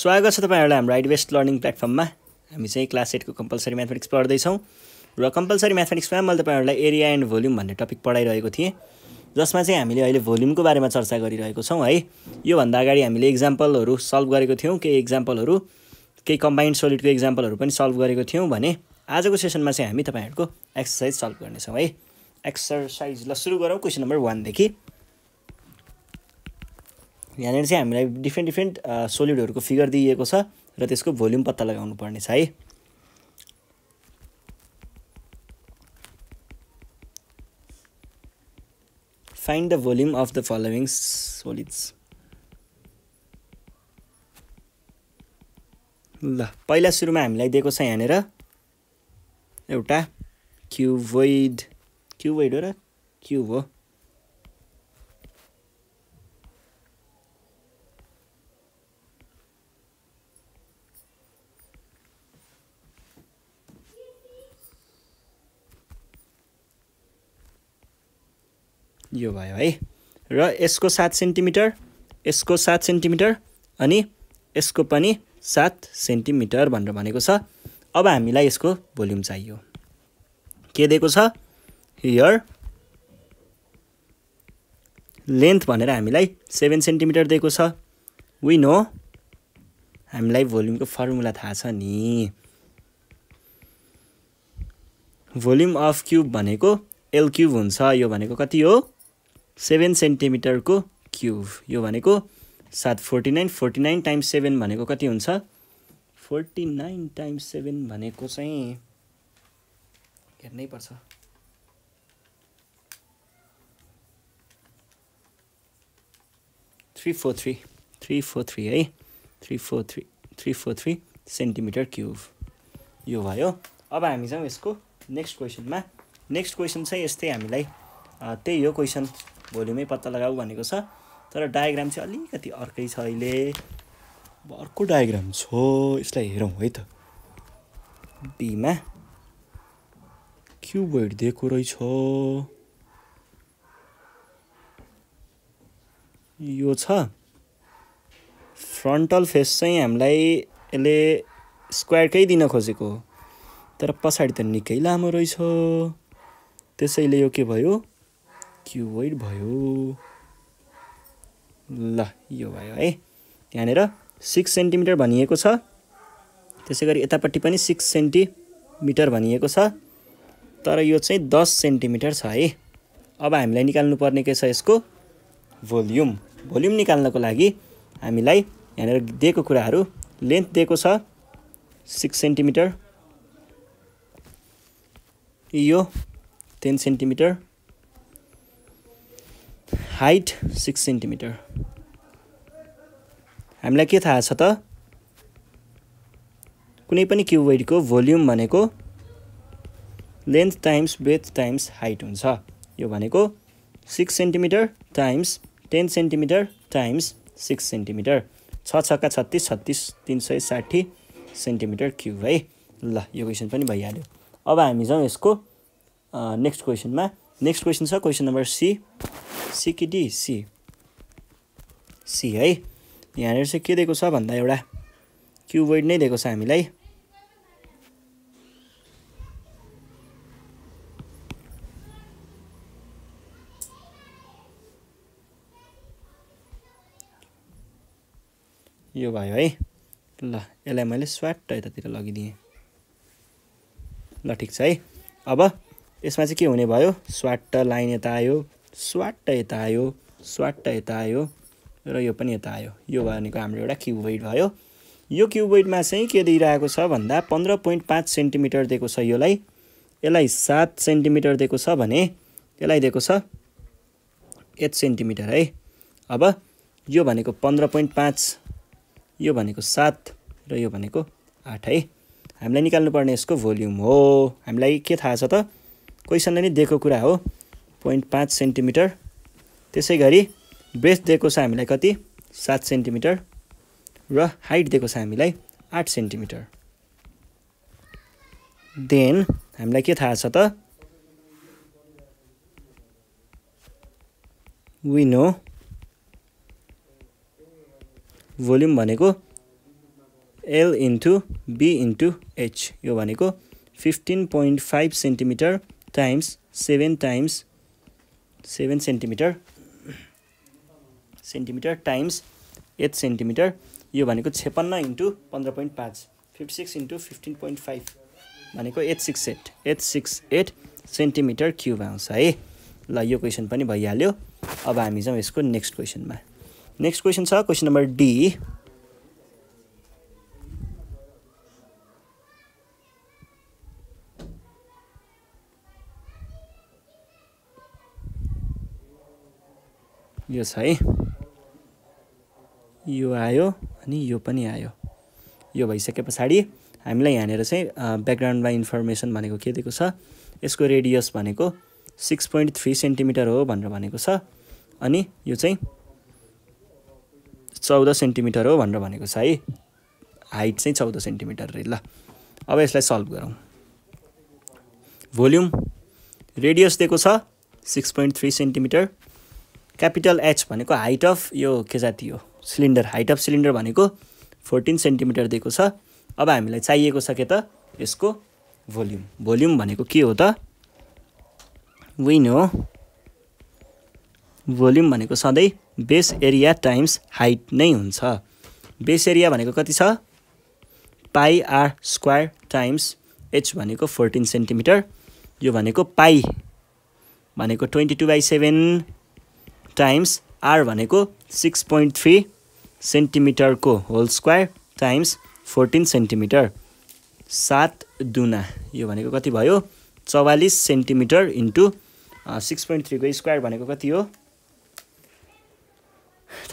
स्वागत छ तपाईँहरूलाई हाम्रो आइड वेस्ट लर्निङ प्लेटफर्ममा हामी चाहिँ क्लास एटको कम्पलसरी म्याथमेटिक्स पढ्दैछौँ र कम्पलसरी म्याथमेटिक्समा मैले तपाईँहरूलाई एरिया एन्ड भोल्युम भन्ने टपिक पढाइरहेको थिएँ जसमा चाहिँ हामीले अहिले भोल्युमको बारेमा चर्चा गरिरहेको छौँ है योभन्दा अगाडि हामीले इक्जाम्पलहरू सल्भ गरेको थियौँ केही इक्जाम्पलहरू केही कम्बाइन्ड सोलिडको इक्जाम्पलहरू पनि सल्भ गरेको थियौँ भने आजको सेसनमा चाहिँ हामी तपाईँहरूको एक्सर्साइज सल्भ गर्नेछौँ है एक्सर्साइज ल सुरु गरौँ क्वेसन नम्बर वानदेखि यहाँनिर चाहिँ हामीलाई डिफ्रेन्ट डिफ्रेन्ट सोलिडहरूको फिगर दिइएको छ र त्यसको भोल्युम पत्ता लगाउनु पर्नेछ है find the volume of the following solids ल पहिला सुरुमा हामीलाई दिएको छ यहाँनिर एउटा क्युबोइड क्युबोइड हो र क्युब हो यो भयो है र यसको सात सेन्टिमिटर यसको सात सेन्टिमिटर अनि यसको पनि सात सेन्टिमिटर भनेर भनेको छ अब हामीलाई यसको भोल्युम चाहियो के दिएको छ हियर लेन्थ भनेर हामीलाई सेभेन सेन्टिमिटर दिएको छ वी नो हामीलाई भोल्युमको फर्मुला थाहा छ नि भोल्युम अफ क्युब भनेको एल क्युब हुन्छ यो भनेको कति हो सेभेन सेन्टिमिटरको क्युब यो भनेको सात forty nine forty nine times seven भनेको कति हुन्छ फोर्टी नाइन टाइम्स सेभेन भनेको चाहिँ हेर्नै पर्छ three four three three four three है three four three three four three centimetre cube यो भयो अब हामी जाउँ यसको नेक्स्ट क्वेसनमा नेक्स्ट क्वेसन चाहिँ यस्तै हामीलाई त्यही हो क्वेसन भोल्युमै पत्ता लगाऊ भनेको छ तर डायग्राम चाहिँ अलिकति अर्कै छ अहिले अब अर्को डायग्राम छ यसलाई हेरौँ है त बीमा क्युबोइड दिएको रहेछ यो छ फ्रन्टल फेस चाहिँ हामीलाई यसले स्क्वायरकै दिन खोजेको तर पछाडि त निकै लामो रहेछ त्यसैले यो के भयो वेट भयो ल यो भयो है त्यहाँनिर सिक्स सेन्टिमिटर भनिएको छ त्यसै गरी यतापट्टि पनि सिक्स सेन्टिमिटर भनिएको छ तर यो चाहिँ दस सेन्टिमिटर छ है अब हामीलाई निकाल्नु पर्ने के छ यसको भोल्युम भोल्युम निकाल्नको लागि हामीलाई यहाँनिर दिएको कुराहरू लेन्थ दिएको छ सिक्स सेन्टिमिटर यो ten centimetre height six centimetre हामीलाई के थाहा छ त कुनै पनि क्युबोइडको भोल्युम भनेको length times breadth times height हुन्छ यो भनेको six centimetre times ten centimetre times six centimetre छ छका छत्तिस छत्तिस तिन सय साठी सेन्टिमिटर क्युब है ल यो क्वेसन पनि भइहाल्यो अब हामी जाउँ यसको नेक्स्ट क्वेसनमा नेक्स्ट क्वेसन छ क्वेसन नम्बर सी सी कि डी सी सी है यहाँनिर चाहिँ के दिएको छ भन्दा एउटा क्युबोइड नै दिएको छ हामीलाई यो भयो है ल यसलाई मैले स्वाट यतातिर लगिदिएँ ल ठिक छ है अब यसमा चाहिँ के हुने भयो स्वाट लाइन यता आयो स्वाट यता आयो स्वाट यता आयो र यो पनि यता आयो यो भनेको हाम्रो एउटा क्युबोइड भयो यो क्युबोइडमा चाहिँ के दिइरहेको छ भन्दा पन्ध्र पोइन्ट पाँच सेन्टिमिटर दिएको छ यसलाई यसलाई सात सेन्टिमिटर दिएको छ भने यसलाई दिएको छ एट सेन्टिमिटर है अब यो भनेको पन्ध्र पोइन्ट पाँच यो भनेको सात र यो भनेको आठ है हामीलाई निकाल्नुपर्ने यसको भोल्युम हो हामीलाई के थाहा छ त क्वेसनले नै दिएको कुरा हो पोइन्ट पाँच सेन्टिमिटर त्यसै गरी ब्रेथ दिएको छ हामीलाई कति सात सेन्टिमिटर र हाइट दिएको छ हामीलाई आठ सेन्टिमिटर देन हामीलाई के थाहा छ त विनो भोल्युम भनेको L into B into H यो भनेको fifteen point five centimetre times seven times seven centimetre centimetre times eight centimetre यो भनेको छेपन्न इन्टु पन्ध्र पोइन्ट पाँच fifty six into fifteen point five भनेको eight six eight eight six eight centimetre cube आउँछ है ल यो क्वेसन पनि भइहाल्यो अब हामी जाउँ यसको नेक्स्ट क्वेसनमा नेक्स्ट क्वेसन छ क्वेसन नम्बर डी यो छ है यो आयो अनि यो पनि आयो यो भइसके पछाडि हामीलाई यहाँनिर चाहिँ ब्याकग्राउन्डमा इन्फर्मेसन भनेको के दिएको छ यसको रेडियस भनेको सिक्स पोइन्ट थ्री सेन्टिमिटर हो भनेर भनेको छ अनि यो चाहिँ चौध सेन्टिमिटर हो भनेर भनेको छ है हाइट चाहिँ चौध सेन्टिमिटर अरे ल अब यसलाई सल्भ गरौँ भोल्युम रेडियस दिएको छ six point three centimetre capital H भनेको हाइट अफ यो के जाति हो सिलिन्डर हाइट अफ सिलिन्डर भनेको फोर्टिन सेन्टिमिटर दिएको छ अब हामीलाई चाहिएको छ के त यसको भोल्युम भोल्युम भनेको के हो त विन हो भोल्युम भनेको सधैँ बेस एरिया टाइम्स हाइट नै हुन्छ बेस एरिया भनेको कति छ pi R square times H भनेको फोर्टिन सेन्टिमिटर यो भनेको पाइ भनेको twenty two by seven times R भनेको सिक्स पोइन्ट थ्री सेन्टिमिटरको whole square times fourteen centimetre सात दुना यो भनेको कति भयो चौवालिस सेन्टिमिटर इन्टु सिक्स पोइन्ट थ्रीको स्क्वायर भनेको कति हो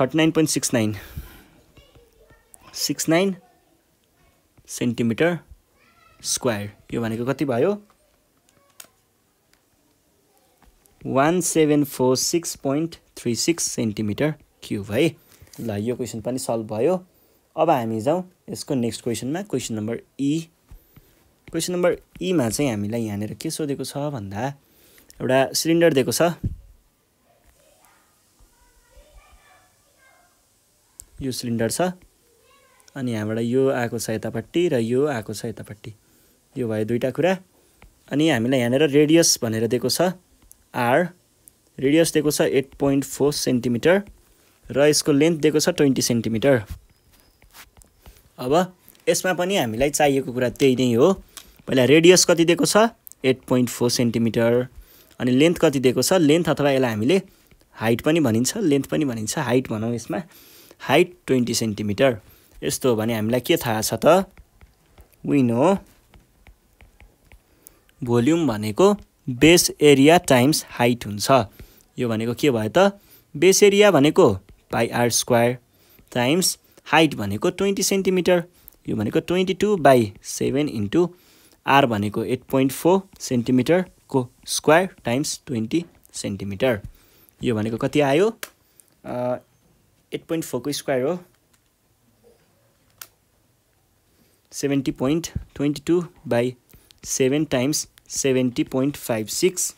thirty nine point six nine six nine centimetre square यो भनेको कति भयो one seven four six point three six centimetre cube है ल यो क्वेसन पनि सल्भ भयो अब हामी जाउँ यसको नेक्स्ट क्वेसनमा question number E question number ईमा चाहिँ हामीलाई यहाँनिर के सोधेको छ भन्दा एउटा सिलिन्डर दिएको छ यो सिलिन्डर छ अनि यहाँबाट यो आएको छ यतापट्टि र यो आएको छ यतापट्टि यो भयो दुईवटा कुरा अनि हामीलाई यहाँनिर रेडियस भनेर दिएको छ आर रेडियस दिएको छ एट पोइन्ट फोर सेन्टिमिटर र यसको लेन्थ दिएको छ ट्वेन्टी सेन्टिमिटर अब यसमा पनि हामीलाई चाहिएको कुरा त्यही नै हो पहिला रेडियस कति दिएको छ एट पोइन्ट फोर सेन्टिमिटर अनि लेन्थ कति दिएको छ लेन्थ अथवा यसलाई हामीले हाइट पनि भनिन्छ लेन्थ पनि भनिन्छ हाइट भनौँ यसमा हाइट ट्वेन्टी सेन्टिमिटर यस्तो हो भने हामीलाई के थाहा छ त विन हो भोल्युम भनेको बेस एरिया टाइम्स हाइट हुन्छ यो भनेको के भयो त बेस एरिया भनेको pi R square times height भनेको ट्वेन्टी सेन्टिमिटर यो भनेको twenty two by seven into R भनेको एट पोइन्ट फोर सेन्टिमिटरको स्क्वायर टाइम्स ट्वेन्टी सेन्टिमिटर यो भनेको कति आयो एट पोइन्ट फोरको स्क्वायर हो seventy point twenty two by seven times seventy point five six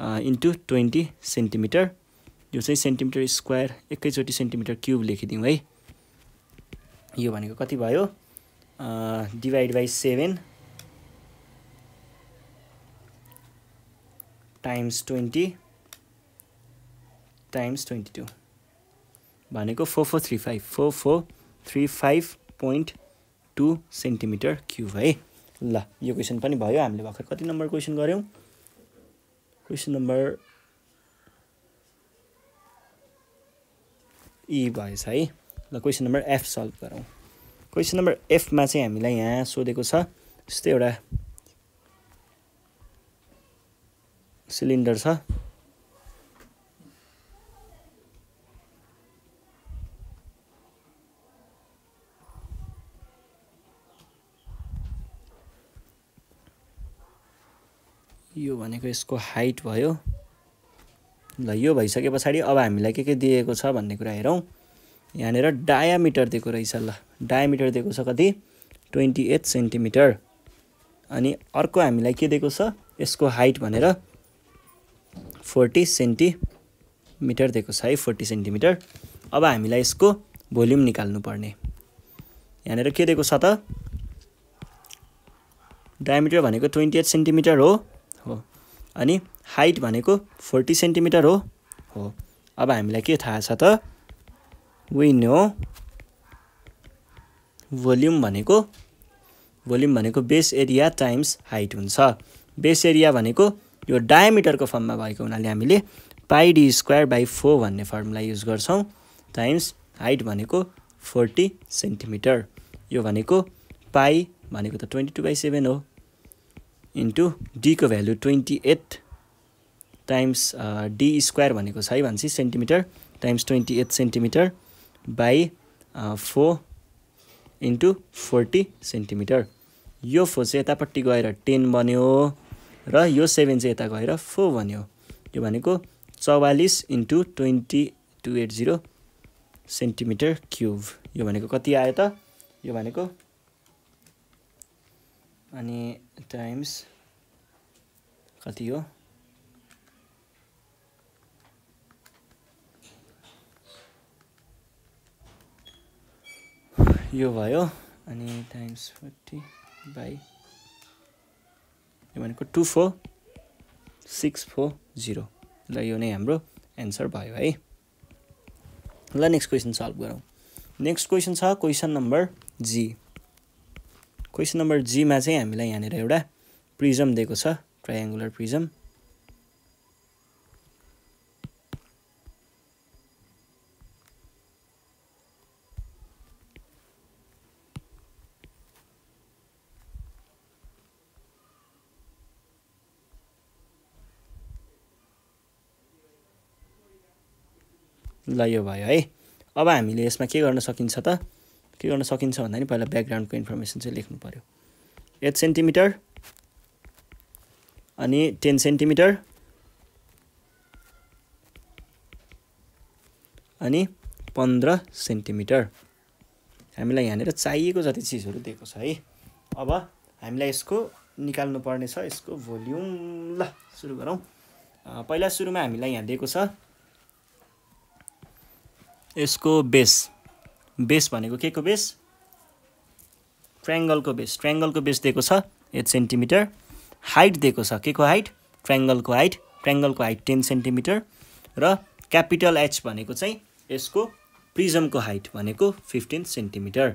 into twenty centimetre यो चाहिँ सेन्टिमिटर स्क्वायर एकैचोटि सेन्टिमिटर क्युब लेखिदिउँ है यो भनेको कति भयो divide by seven times twenty times twenty two भनेको four four three five four four three five point two centimetre cube है ल यो क्वेसन पनि भयो हामीले भर्खर कति नम्बर क्वेसन गऱ्यौँ क्वेसन नम्बर ई भएछ है ल क्वेसन नम्बर एफ सल्भ गरौँ क्वेसन नम्बर एफमा चाहिँ हामीलाई यहाँ सोधेको छ जस्तै एउटा सिलिन्डर छ भनेको यसको हाइट भयो ल यो भइसके पछाडि अब हामीलाई के के दिएको छ भन्ने कुरा हेरौँ यहाँनिर डायामिटर दिएको रहेछ ल डायामिटर दिएको छ कति ट्वेन्टी एट सेन्टिमिटर अनि अर्को हामीलाई के दिएको छ यसको हाइट भनेर फोर्टी सेन्टिमिटर दिएको छ है फोर्टी सेन्टिमिटर अब हामीलाई यसको भोल्युम निकाल्नु निकाल्नुपर्ने यहाँनिर के दिएको छ त डायमिटर भनेको ट्वेन्टी एट सेन्टिमिटर हो हो अनि हाइट भनेको फोर्टी सेन्टिमिटर हो हो अब हामीलाई के थाहा छ त विन हो भोल्युम भनेको भोल्युम भनेको बेस एरिया टाइम्स हाइट हुन्छ बेस एरिया भनेको यो डायमिटरको फर्ममा भएको हुनाले हामीले पाइडी स्क्वायर बाई फोर भन्ने फर्मुला युज गर्छौँ टाइम्स हाइट भनेको फोर्टी सेन्टिमिटर यो भनेको पाई भनेको त ट्वेन्टी टू बाई सेभेन हो इन्टु डीको value twenty eight times D square भनेको छ है भनेपछि centimetre times twenty eight centimetre by four into forty centimetre यो फोर चाहिँ यतापट्टि गएर टेन बन्यो र यो सेभेन चाहिँ यता गएर फोर बन्यो यो भनेको चौवालिस into twenty two eight zero centimetre cube यो भनेको कति आयो त यो भनेको अनि टाइम्स कति हो यो भयो अनि टाइम्स फोर्टी बाई यो भनेको two four six four zero ल यो नै हाम्रो एन्सर भयो है ल नेक्स्ट क्वेसन सल्भ गरौँ नेक्स्ट क्वेसन छ question number G question number जीमा चाहिँ हामीलाई यहाँनिर एउटा प्रिजम दिएको छ ट्रायङ्गुलर प्रिजम ल यो भयो है अब हामीले यसमा के गर्न सकिन्छ त के गर्न सकिन्छ भन्दा नि पहिला ब्याकग्राउन्डको इन्फर्मेसन चाहिँ लेख्नु पऱ्यो एट सेन्टिमिटर अनि टेन सेन्टिमिटर अनि पन्ध्र सेन्टिमिटर हामीलाई यहाँनिर चाहिएको जति चिजहरू दिएको छ है अब हामीलाई यसको निकाल्नुपर्ने छ यसको भोल्युम ल सुरु गरौँ पहिला सुरुमा हामीलाई यहाँ दिएको छ यसको बेस बेस भनेको के को बेस ट्रेङ्गलको बेस ट्रेङ्गलको बेस दिएको छ एट सेन्टिमिटर हाइट दिएको छ के को हाइट ट्रेङ्गलको हाइट ट्रेङ्गलको हाइट टेन सेन्टिमिटर र क्यापिटल एच भनेको चाहिँ यसको प्रिजमको हाइट भनेको फिफ्टिन सेन्टिमिटर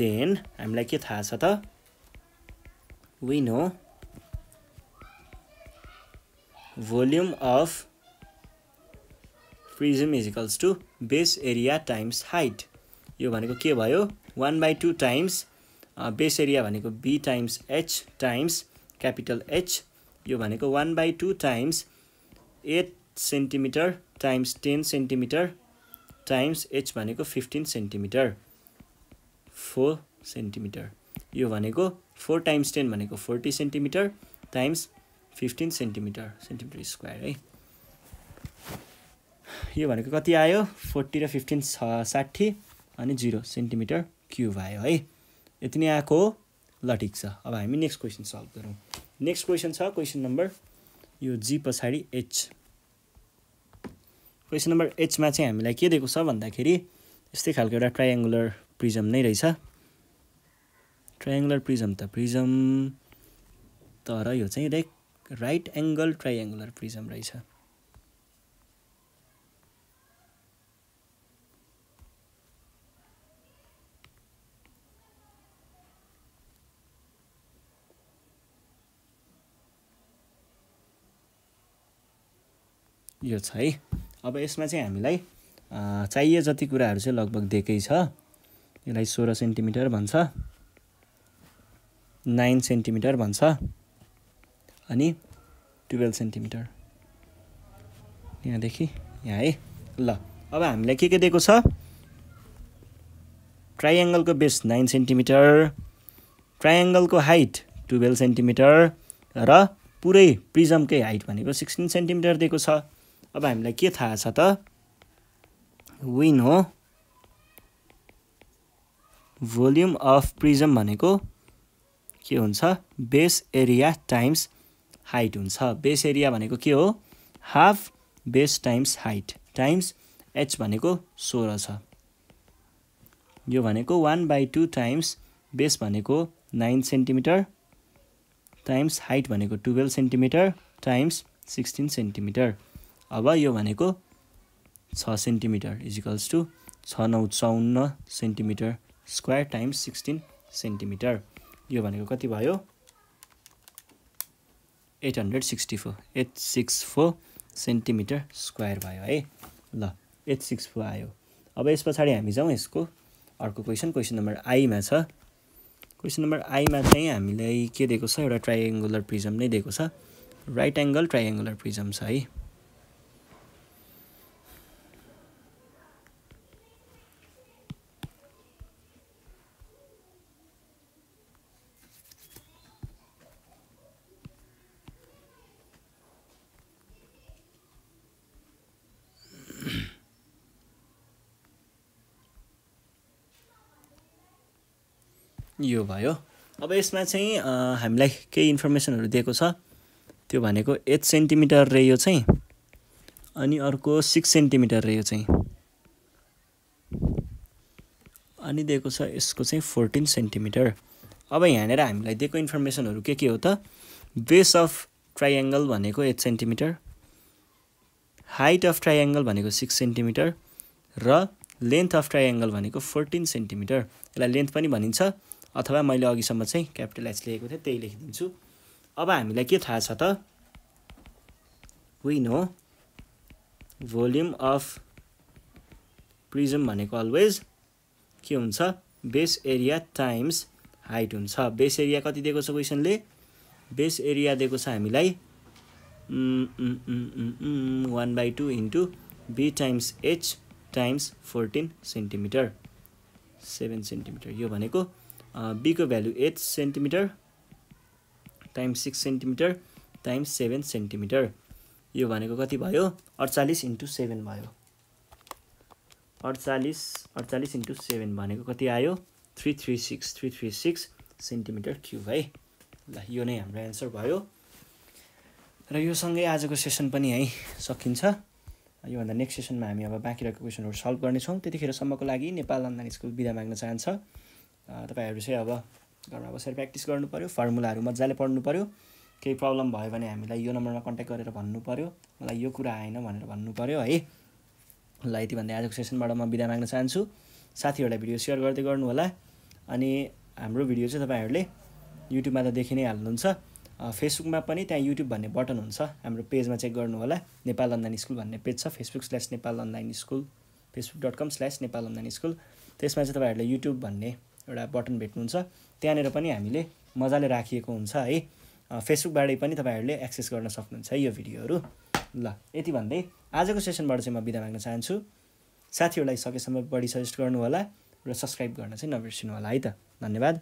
देन हामीलाई के थाहा छ त we know volume volume prism prism to base area times height यो भनेको के भयो one by two times base area भनेको B times H times capital H यो भनेको one by two times eight centimetre times ten centimetre times H भनेको fifteen centimetre four centimetre यो भनेको फोर टाइम्स टेन भनेको forty centimetre times fifteen centimetre centimetre square है यो भनेको कति आयो फोर्टी र फिफ्टिन छ साठी अनि जिरो सेन्टिमिटर क्युब आयो है यति नै आएको हो ल ठिक छ अब हामी नेक्स्ट क्वेसन सल्भ गरौँ नेक्स्ट क्वेसन छ क्वेसन नम्बर यो जी पछाडि एच क्वेसन नम्बर एचमा चाहिँ हामीलाई के दिएको छ भन्दाखेरि यस्तै खालको एउटा ट्राइङ्गुलर प्रिजम नै रहेछ ट्राइङ्गुलर प्रिजम त प्रिजम तर यो चाहिँ राइट एङ्गल ट्राइएङ्गुलर प्रिजम रहेछ यो छ है अब यसमा चाहिँ हामीलाई चाहिए जति कुराहरू चाहिँ लगभग दिएकै छ यसलाई सोह्र सेन्टिमिटर भन्छ नाइन सेन्टिमिटर भन्छ अनि टुवेल्भ सेन्टिमिटर यहाँदेखि यहाँ है ल अब हामीलाई के के दिएको छ ट्राइएङ्गलको बेस नाइन सेन्टिमिटर ट्राइएङ्गलको हाइट टुवेल्भ सेन्टिमिटर र पुरै प्रिजमकै हाइट भनेको सिक्सटिन सेन्टिमिटर दिएको छ अब हामीलाई के थाहा छ त विन हो भोल्युम अफ प्रिजम भनेको के हुन्छ बेस एरिया टाइम्स हाइट हुन्छ बेस एरिया भनेको के हो half base times height times H भनेको सोह्र छ यो भनेको one by two times base भनेको नाइन सेन्टिमिटर टाइम्स हाइट भनेको twelve centimetre times sixteen centimetre अब यो भनेको छ सेन्टिमिटर इजिकल्स टु छ नौ चौन्न centimetre square times sixteen centimetre यो भनेको कति भयो eight hundred sixty four eight six four centimetre square भयो है ल एट सिक्स फोर आयो अब यस पछाडि हामी जाउँ यसको अर्को क्वेसन क्वेसन नम्बर आईमा छ क्वेसन नम्बर आईमा चाहिँ हामीलाई के दिएको छ एउटा ट्राइएङ्गुलर प्रिजम नै दिएको छ राइट एङ्गल ट्राइएङ्गुलर प्रिजम छ है यो भयो अब यसमा चाहिँ हामीलाई केही इन्फर्मेसनहरू दिएको छ त्यो भनेको एट सेन्टिमिटर रे यो चाहिँ अनि अर्को सिक्स सेन्टिमिटर रे यो चाहिँ अनि दिएको छ यसको चाहिँ फोर्टिन सेन्टिमिटर अब यहाँनिर हामीलाई दिएको इन्फर्मेसनहरू के के हो त बेस अफ ट्राइएङ्गल भनेको eight centimetre height of triangle भनेको सिक्स सेन्टिमिटर र लेन्थ अफ ट्राइएङ्गल भनेको फोर्टिन सेन्टिमिटर यसलाई लेन्थ पनि भनिन्छ अथवा मैले अघिसम्म चाहिँ क्यापिटलाइज लेखेको थिएँ त्यही लेखिदिन्छु अब हामीलाई के थाहा छ त we know volume of prism भनेको अलवेज के हुन्छ बेस एरिया टाइम्स हाइट हुन्छ बेस एरिया कति दिएको छ क्वेसनले बेस एरिया दिएको छ हामीलाई one by two into B times H times fourteen centimetre seven centimetre यो भनेको बीको value eight centimetre times six centimetre times seven centimetre यो भनेको कति भयो अडचालिस इन्टु सेभेन भयो अडचालिस अडचालिस इन्टु सेभेन भनेको कति आयो three three six three three six centimetre cube है ल यो नै हाम्रो एन्सर भयो र यो सँगै आजको सेसन पनि है सकिन्छ योभन्दा नेक्स्ट सेसनमा हामी अब बाँकी रहेको क्वेसनहरू सल्भ गर्नेछौँ त्यतिखेरसम्मको लागि नेपाल अनलाइन स्कुल बिदा माग्न चाहन्छ तपाईँहरू चाहिँ अब घरमा बसेर प्र्याक्टिस पऱ्यो फर्मुलाहरू मजाले पढ्नु पऱ्यो केही प्रब्लम भयो भने हामीलाई यो नम्बरमा कन्ट्याक्ट गरेर भन्नु पऱ्यो मलाई यो कुरा आएन भनेर भन्नु पऱ्यो है ल यति भन्दै आजको सेसनबाट म बिदा माग्न चाहन्छु साथीहरूलाई भिडियो सेयर गर्दै गर्नु होला अनि हाम्रो भिडियो चाहिँ तपाईँहरूले युट्युबमा त देखि नै हाल्नुहुन्छ फेसबुकमा पनि त्यहाँ युट्युब भन्ने बटन हुन्छ हाम्रो पेजमा चेक गर्नु होला नेपाल अनलाइन स्कुल भन्ने पेज छ Facebook slash Nepal online school Facebook dot com slash Nepal online school त्यसमा चाहिँ तपाईँहरूले युट्युब भन्ने एउटा बटन भेट्नुहुन्छ त्यहाँनिर पनि हामीले मजाले राखिएको हुन्छ है फेसबुकबाटै पनि तपाईँहरूले एक्सेस गर्न सक्नुहुन्छ है यो भिडियोहरू ल यति भन्दै आजको सेसनबाट चाहिँ म बिदा माग्न चाहन्छु साथीहरूलाई सकेसम्म बढी सजेस्ट गर्नुहोला र सब्सक्राइब गर्न चाहिँ नबिर्सिनु होला है त धन्यवाद